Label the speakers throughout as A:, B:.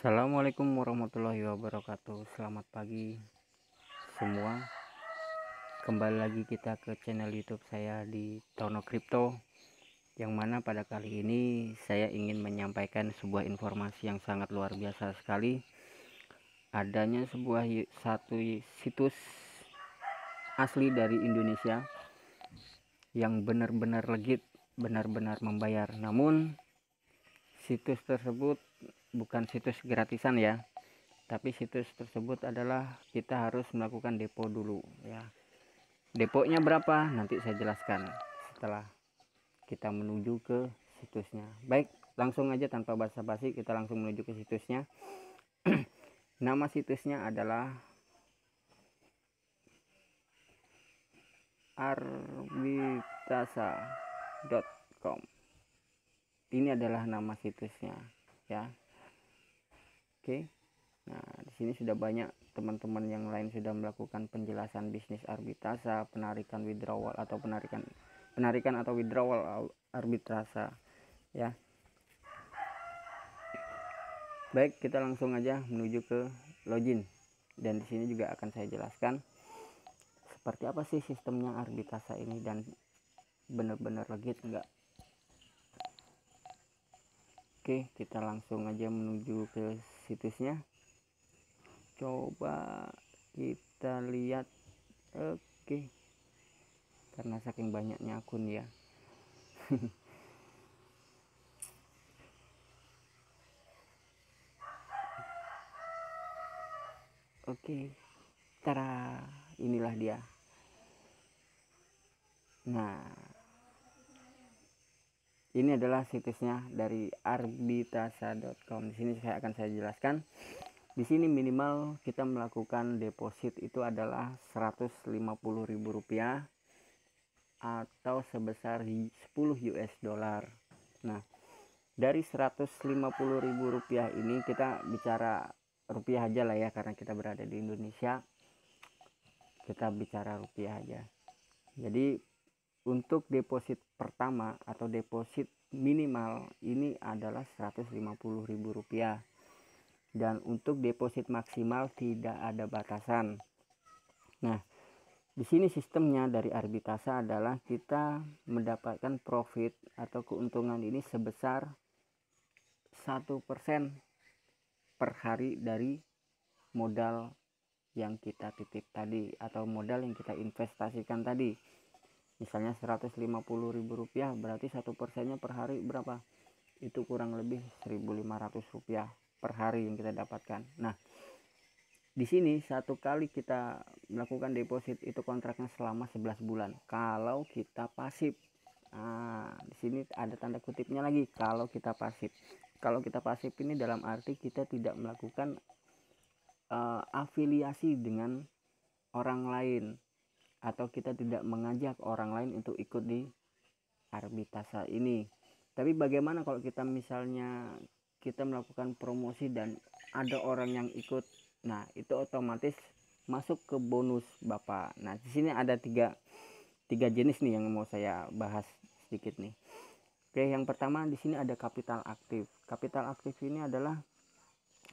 A: Assalamualaikum warahmatullahi wabarakatuh Selamat pagi semua Kembali lagi kita ke channel youtube saya di Tono Crypto Yang mana pada kali ini saya ingin menyampaikan sebuah informasi yang sangat luar biasa sekali Adanya sebuah satu situs asli dari Indonesia Yang benar-benar legit, benar-benar membayar Namun situs tersebut bukan situs gratisan ya tapi situs tersebut adalah kita harus melakukan depo dulu ya deponya berapa nanti saya jelaskan setelah kita menuju ke situsnya baik langsung aja tanpa basa-basi kita langsung menuju ke situsnya nama situsnya adalah arbitasa.com ini adalah nama situsnya ya Oke. Nah, di sini sudah banyak teman-teman yang lain sudah melakukan penjelasan bisnis arbitrase, penarikan withdrawal atau penarikan penarikan atau withdrawal arbitrase ya. Baik, kita langsung aja menuju ke login. Dan di sini juga akan saya jelaskan seperti apa sih sistemnya arbitrase ini dan benar-benar legit enggak Oke, kita langsung aja menuju ke situsnya coba kita lihat oke karena saking banyaknya akun ya oke cara inilah dia nah ini adalah situsnya dari arbitasa.com. Di sini saya akan saya jelaskan. Di sini minimal kita melakukan deposit itu adalah Rp150.000 atau sebesar 10 US dollar. Nah, dari Rp150.000 ini kita bicara rupiah aja lah ya karena kita berada di Indonesia. Kita bicara rupiah aja. Jadi untuk deposit pertama atau deposit minimal ini adalah Rp150.000 dan untuk deposit maksimal tidak ada batasan. Nah, di sini sistemnya dari arbitrase adalah kita mendapatkan profit atau keuntungan ini sebesar satu persen per hari dari modal yang kita titip tadi atau modal yang kita investasikan tadi misalnya 150 ribu rupiah berarti satu persennya per hari berapa itu kurang lebih 1.500 rupiah per hari yang kita dapatkan nah di sini satu kali kita melakukan deposit itu kontraknya selama 11 bulan kalau kita pasif nah, di sini ada tanda kutipnya lagi kalau kita pasif kalau kita pasif ini dalam arti kita tidak melakukan uh, afiliasi dengan orang lain atau kita tidak mengajak orang lain untuk ikut di arbitrase ini tapi bagaimana kalau kita misalnya kita melakukan promosi dan ada orang yang ikut nah itu otomatis masuk ke bonus bapak nah di sini ada tiga tiga jenis nih yang mau saya bahas sedikit nih oke yang pertama di sini ada kapital aktif kapital aktif ini adalah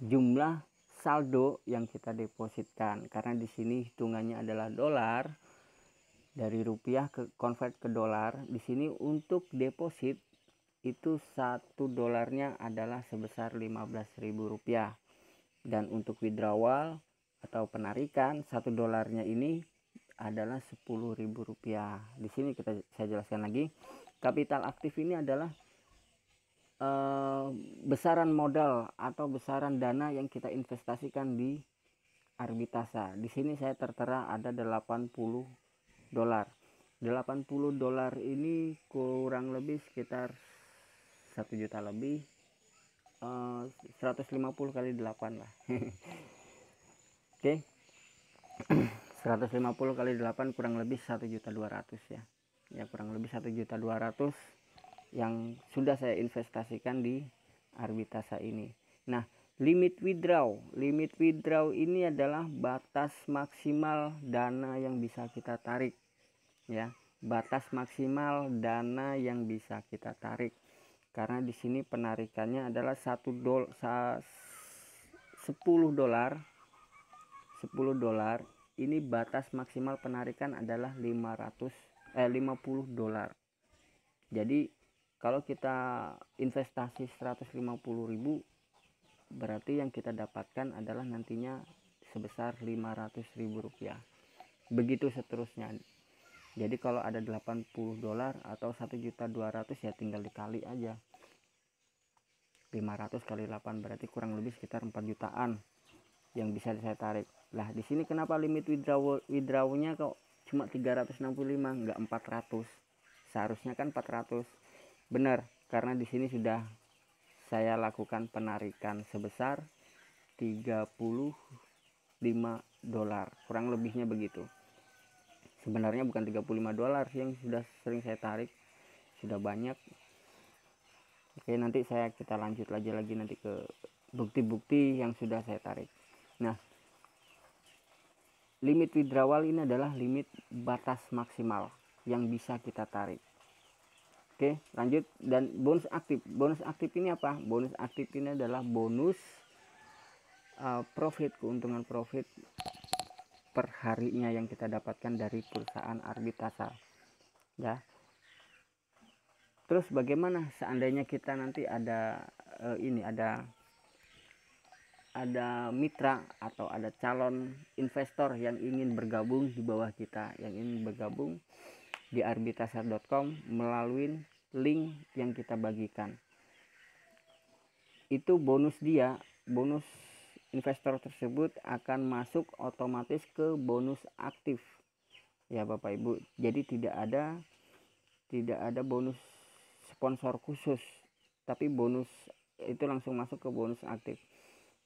A: jumlah saldo yang kita depositkan karena di sini hitungannya adalah dolar dari rupiah ke convert ke dolar di sini untuk deposit itu satu dolarnya adalah sebesar 15.000 rupiah dan untuk withdrawal atau penarikan satu dolarnya ini adalah 10.000 rupiah di sini kita saya jelaskan lagi kapital aktif ini adalah eh, besaran modal atau besaran dana yang kita investasikan di arbitasa di sini saya tertera ada 80 dolar 80 dolar ini kurang lebih sekitar 1 juta lebih eh, uh, 150 kali 8 lah oke okay. 150 kali 8 kurang lebih 1 juta 200 ya ya kurang lebih 1 juta 200 yang sudah saya investasikan di Arbitasa ini nah Limit withdraw. Limit withdraw ini adalah batas maksimal dana yang bisa kita tarik. Ya, batas maksimal dana yang bisa kita tarik. Karena di sini penarikannya adalah satu dol 10 dolar. 10 dolar. Ini batas maksimal penarikan adalah 500 eh 50 dolar. Jadi kalau kita investasi puluh ribu berarti yang kita dapatkan adalah nantinya sebesar rp rupiah begitu seterusnya jadi kalau ada 80 dolar atau 1 juta 200 ya tinggal dikali aja 500 kali 8 berarti kurang lebih sekitar 4 jutaan yang bisa saya tarik lah di sini kenapa limit withdraw withdrawnya kok cuma 365 enggak 400 seharusnya kan 400 benar karena di sini sudah saya lakukan penarikan sebesar 35 dolar kurang lebihnya begitu sebenarnya bukan 35 dolar yang sudah sering saya tarik sudah banyak oke nanti saya kita lanjut lagi lagi nanti ke bukti-bukti yang sudah saya tarik nah limit withdrawal ini adalah limit batas maksimal yang bisa kita tarik Oke, lanjut dan bonus aktif. Bonus aktif ini apa? Bonus aktif ini adalah bonus uh, profit keuntungan profit per harinya yang kita dapatkan dari perusahaan arbitrase, Ya. Terus bagaimana seandainya kita nanti ada uh, ini ada ada mitra atau ada calon investor yang ingin bergabung di bawah kita, yang ingin bergabung di arbitraser.com melalui link yang kita bagikan. Itu bonus dia, bonus investor tersebut akan masuk otomatis ke bonus aktif. Ya Bapak Ibu, jadi tidak ada tidak ada bonus sponsor khusus, tapi bonus itu langsung masuk ke bonus aktif.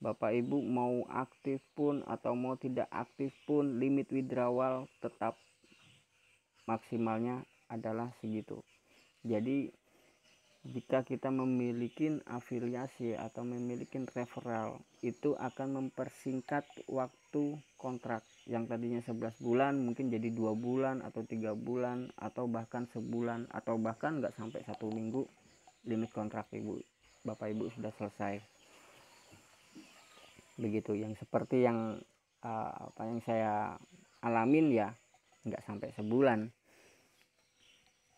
A: Bapak Ibu mau aktif pun atau mau tidak aktif pun limit withdrawal tetap maksimalnya adalah segitu jadi jika kita memiliki afiliasi atau memiliki referral itu akan mempersingkat waktu kontrak yang tadinya 11 bulan mungkin jadi dua bulan atau tiga bulan atau bahkan sebulan atau bahkan nggak sampai satu minggu limit kontrak ibu bapak ibu sudah selesai begitu yang seperti yang uh, apa yang saya alamin ya nggak sampai sebulan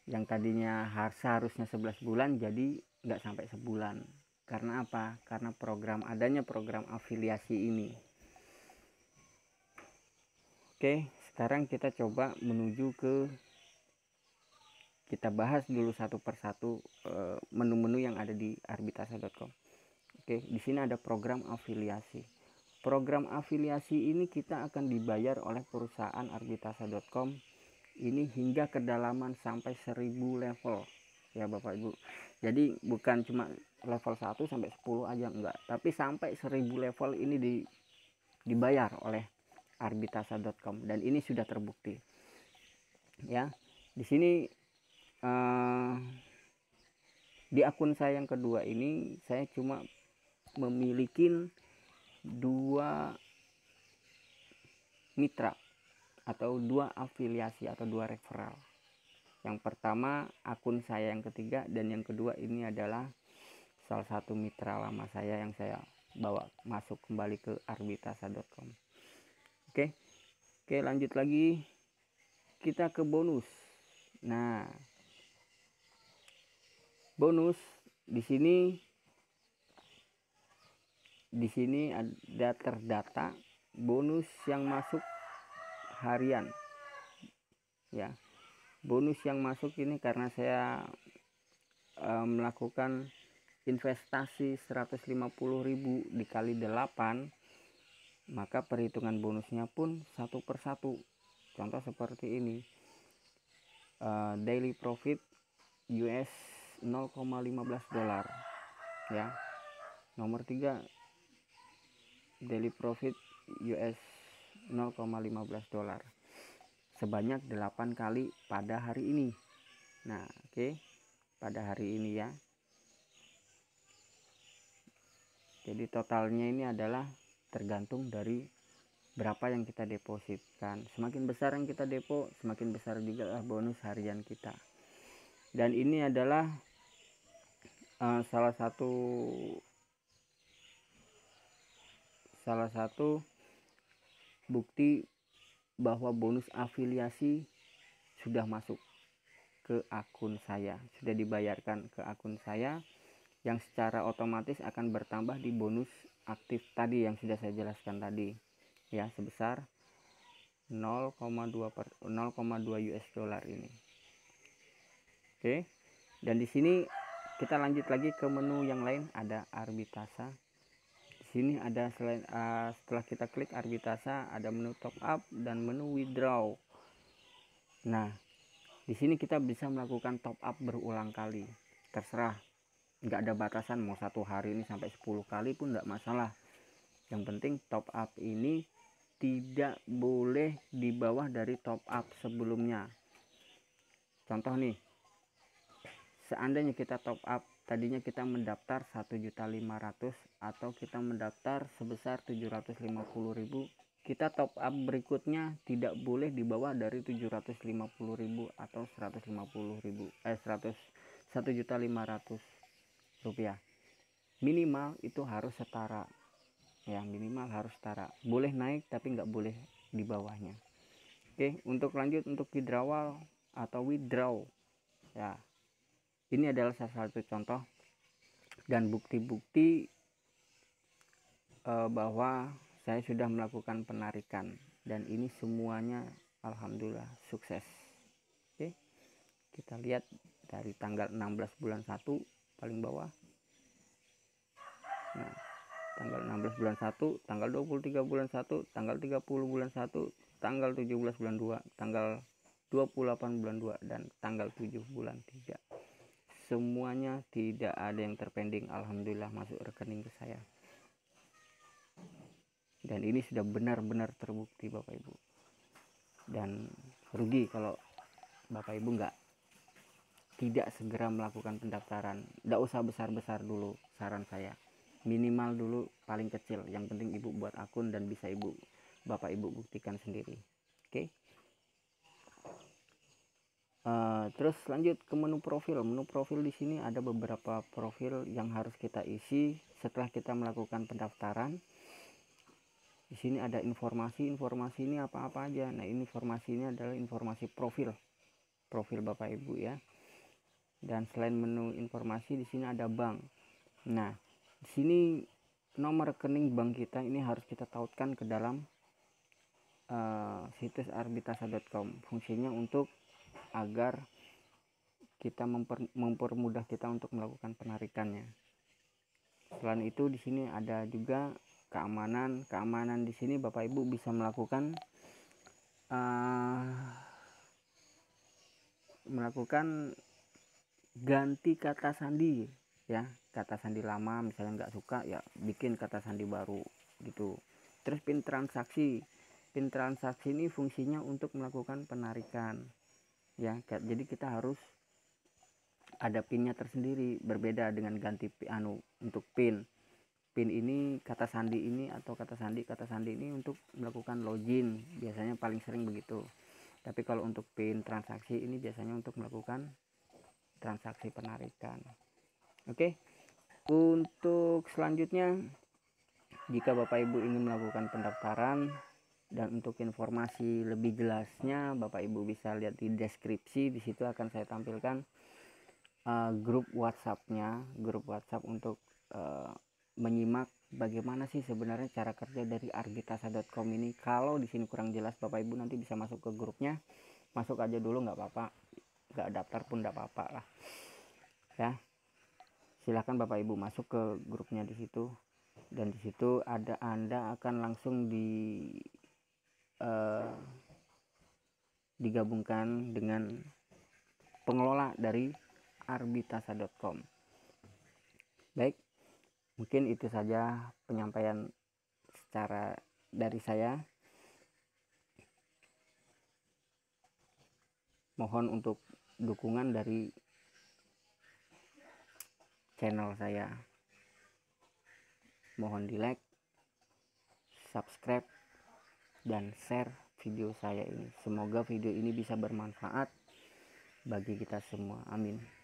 A: yang tadinya seharusnya 11 bulan jadi nggak sampai sebulan karena apa karena program adanya program afiliasi ini oke sekarang kita coba menuju ke kita bahas dulu satu persatu eh, menu-menu yang ada di arbitasa.com oke di sini ada program afiliasi Program afiliasi ini kita akan dibayar oleh perusahaan arbitasa.com ini hingga kedalaman sampai 1000 level ya Bapak Ibu. Jadi bukan cuma level 1 sampai 10 aja enggak, tapi sampai 1000 level ini di, dibayar oleh arbitasa.com dan ini sudah terbukti. Ya. Di sini eh, di akun saya yang kedua ini saya cuma memiliki dua mitra atau dua afiliasi atau dua referral. Yang pertama akun saya yang ketiga dan yang kedua ini adalah salah satu mitra lama saya yang saya bawa masuk kembali ke arbitasa.com. Oke. Oke, lanjut lagi kita ke bonus. Nah, bonus di sini di sini ada terdata bonus yang masuk harian ya bonus yang masuk ini karena saya e, melakukan investasi 150.000 dikali 8 maka perhitungan bonusnya pun satu persatu contoh seperti ini e, daily profit US 0,15 dolar ya nomor 3 daily profit US 0,15 dolar sebanyak 8 kali pada hari ini. Nah, oke. Okay. Pada hari ini ya. Jadi totalnya ini adalah tergantung dari berapa yang kita depositkan. Semakin besar yang kita depo, semakin besar juga bonus harian kita. Dan ini adalah uh, salah satu salah satu bukti bahwa bonus afiliasi sudah masuk ke akun saya sudah dibayarkan ke akun saya yang secara otomatis akan bertambah di bonus aktif tadi yang sudah saya jelaskan tadi ya sebesar 0,2 per 0,2 US dollar ini oke dan di sini kita lanjut lagi ke menu yang lain ada arbitrase sini ada selain uh, setelah kita klik arbitrase ada menu top up dan menu withdraw. Nah, di sini kita bisa melakukan top up berulang kali. Terserah. Nggak ada batasan mau satu hari ini sampai 10 kali pun nggak masalah. Yang penting top up ini tidak boleh di bawah dari top up sebelumnya. Contoh nih. Seandainya kita top up tadinya kita mendaftar 1.500 atau kita mendaftar sebesar 750.000 kita top up berikutnya tidak boleh di bawah dari 750.000 atau 150.000 eh 100 1.500 rupiah minimal itu harus setara ya minimal harus setara boleh naik tapi nggak boleh di bawahnya oke untuk lanjut untuk withdrawal atau withdraw ya ini adalah salah satu contoh dan bukti-bukti e, bahwa saya sudah melakukan penarikan dan ini semuanya alhamdulillah sukses oke kita lihat dari tanggal 16 bulan 1 paling bawah nah tanggal 16 bulan 1 tanggal 23 bulan 1 tanggal 30 bulan 1 tanggal 17 bulan 2 tanggal 28 bulan 2 dan tanggal 7 bulan 3 semuanya tidak ada yang terpending alhamdulillah masuk rekening ke saya dan ini sudah benar-benar terbukti bapak ibu dan rugi kalau bapak ibu nggak tidak segera melakukan pendaftaran nggak usah besar-besar dulu saran saya minimal dulu paling kecil yang penting ibu buat akun dan bisa ibu bapak ibu buktikan sendiri oke okay? Eh, terus lanjut ke menu profil. Menu profil di sini ada beberapa profil yang harus kita isi setelah kita melakukan pendaftaran. Di sini ada informasi. Informasi ini apa-apa aja. Nah, ini informasi ini adalah informasi profil. Profil Bapak Ibu ya. Dan selain menu informasi di sini ada bank. Nah, di sini nomor rekening bank kita ini harus kita tautkan ke dalam uh, situs arbitasa.com. Fungsinya untuk agar kita memper, mempermudah kita untuk melakukan penarikannya. Selain itu di sini ada juga keamanan. Keamanan di sini Bapak Ibu bisa melakukan uh, melakukan ganti kata sandi ya kata sandi lama misalnya nggak suka ya bikin kata sandi baru gitu terus pin transaksi pin transaksi ini fungsinya untuk melakukan penarikan ya jadi kita harus ada pinnya tersendiri berbeda dengan ganti anu untuk pin pin ini kata sandi ini atau kata sandi kata sandi ini untuk melakukan login biasanya paling sering begitu tapi kalau untuk pin transaksi ini biasanya untuk melakukan transaksi penarikan oke okay? untuk selanjutnya jika Bapak Ibu ingin melakukan pendaftaran dan untuk informasi lebih jelasnya Bapak Ibu bisa lihat di deskripsi di situ akan saya tampilkan uh, grup WhatsAppnya grup WhatsApp untuk uh, menyimak bagaimana sih sebenarnya cara kerja dari argitasa.com ini kalau di sini kurang jelas Bapak Ibu nanti bisa masuk ke grupnya masuk aja dulu nggak apa-apa nggak daftar pun nggak apa-apa lah ya silahkan Bapak Ibu masuk ke grupnya di situ dan di situ ada Anda akan langsung di Eh, digabungkan dengan pengelola dari arbitasa.com. Baik, mungkin itu saja penyampaian secara dari saya. Mohon untuk dukungan dari channel saya. Mohon di like, subscribe, dan share video saya ini. Semoga video ini bisa bermanfaat bagi kita semua. Amin.